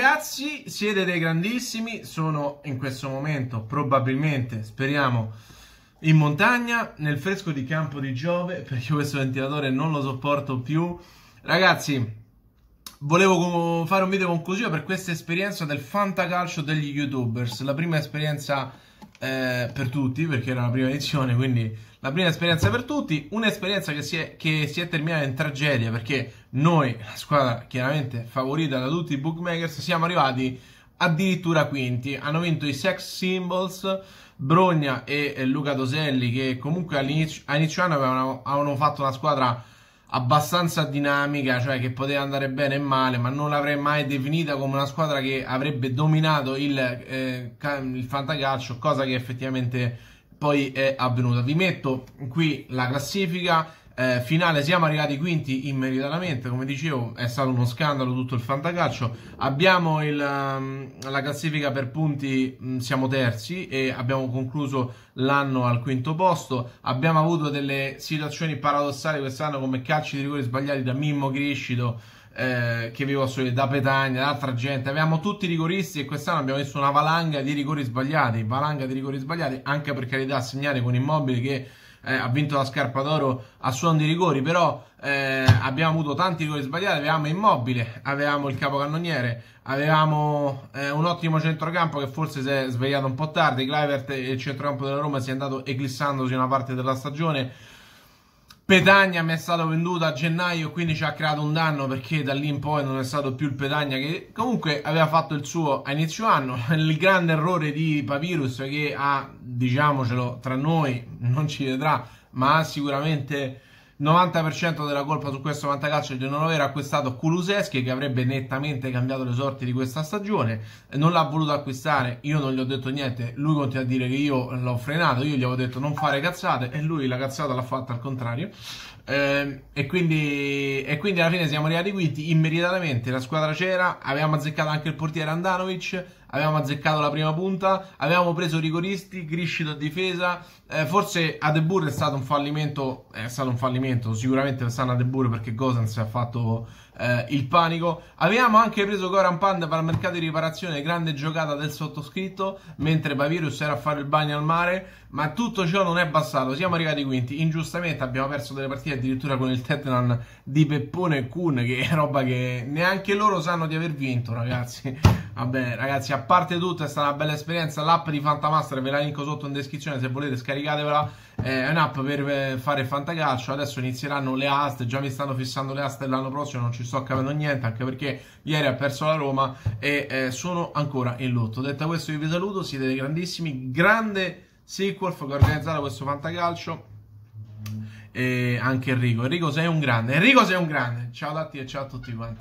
Ragazzi, siete dei grandissimi, sono in questo momento probabilmente, speriamo, in montagna, nel fresco di campo di Giove, perché questo ventilatore non lo sopporto più. Ragazzi, volevo fare un video conclusivo per questa esperienza del fantacalcio degli youtubers, la prima esperienza eh, per tutti, perché era la prima edizione, quindi la prima esperienza per tutti, un'esperienza che si, è, che si è terminata in tragedia perché noi, la squadra chiaramente favorita da tutti i bookmakers, siamo arrivati addirittura quinti. Hanno vinto i Sex Symbols, Brogna e Luca Doselli che comunque all'inizio, all'inizio anno avevano, avevano, fatto una squadra abbastanza dinamica, cioè che poteva andare bene e male, ma non l'avrei mai definita come una squadra che avrebbe dominato il, eh, il fantacalcio, cosa che effettivamente poi è avvenuta. Vi metto qui la classifica eh, finale, siamo arrivati quinti immediatamente, come dicevo è stato uno scandalo tutto il fantacalcio, abbiamo il, ehm, la classifica per punti, mm, siamo terzi e abbiamo concluso l'anno al quinto posto, abbiamo avuto delle situazioni paradossali quest'anno come calci di rigore sbagliati da Mimmo Criscito, eh, che vivo a Sole, da Petagna, da altra gente, avevamo tutti i rigoristi e quest'anno abbiamo visto una valanga di rigori sbagliati, valanga di rigori sbagliati, anche per carità a segnare con Immobile che eh, ha vinto la scarpa d'oro a suono di rigori, però eh, abbiamo avuto tanti rigori sbagliati, avevamo Immobile, avevamo il capocannoniere, avevamo eh, un ottimo centrocampo che forse si è svegliato un po' tardi, Clivert e il centrocampo della Roma si è andato eclissandosi una parte della stagione, Petagna mi è stato venduto a gennaio, e quindi ci ha creato un danno perché da lì in poi non è stato più il Petagna che comunque aveva fatto il suo a inizio anno. Il grande errore di Papyrus che ha, diciamocelo, tra noi non ci vedrà, ma ha sicuramente 90% della colpa su questo fantacalcio di non aver acquistato Kuluseschi che avrebbe nettamente cambiato le sorti di questa stagione non l'ha voluto acquistare io non gli ho detto niente lui continua a dire che io l'ho frenato io gli avevo detto non fare cazzate e lui la cazzata l'ha fatta al contrario ehm, e, quindi, e quindi alla fine siamo arrivati quinti immediatamente la squadra c'era avevamo azzeccato anche il portiere Andanovic Abbiamo azzeccato la prima punta, abbiamo preso rigoristi, Griscido a difesa, eh, forse Adebur è stato un fallimento, eh, è stato un fallimento, sicuramente lo De Adebur perché Gosens ha fatto eh, il panico. Abbiamo anche preso Goran Panda per il mercato di riparazione, grande giocata del sottoscritto, mentre Bavirus era a fare il bagno al mare, ma tutto ciò non è bastato, siamo arrivati quinti, ingiustamente abbiamo perso delle partite addirittura con il Tetnan di Peppone e Kun, che è roba che neanche loro sanno di aver vinto, ragazzi. Vabbè, ragazzi, a parte tutto è stata una bella esperienza. L'app di Fantamaster ve la linko sotto in descrizione se volete scaricatevela. È un'app per eh, fare fantacalcio. Adesso inizieranno le aste. Già mi stanno fissando le aste l'anno prossimo. Non ci sto capendo niente. Anche perché ieri ha perso la Roma e eh, sono ancora in lotto. Detto questo, io vi saluto. Siete dei grandissimi. Grande sequel che ha organizzato questo fantacalcio. E anche Enrico. Enrico sei un grande. Enrico sei un grande. Ciao a tutti e ciao a tutti quanti.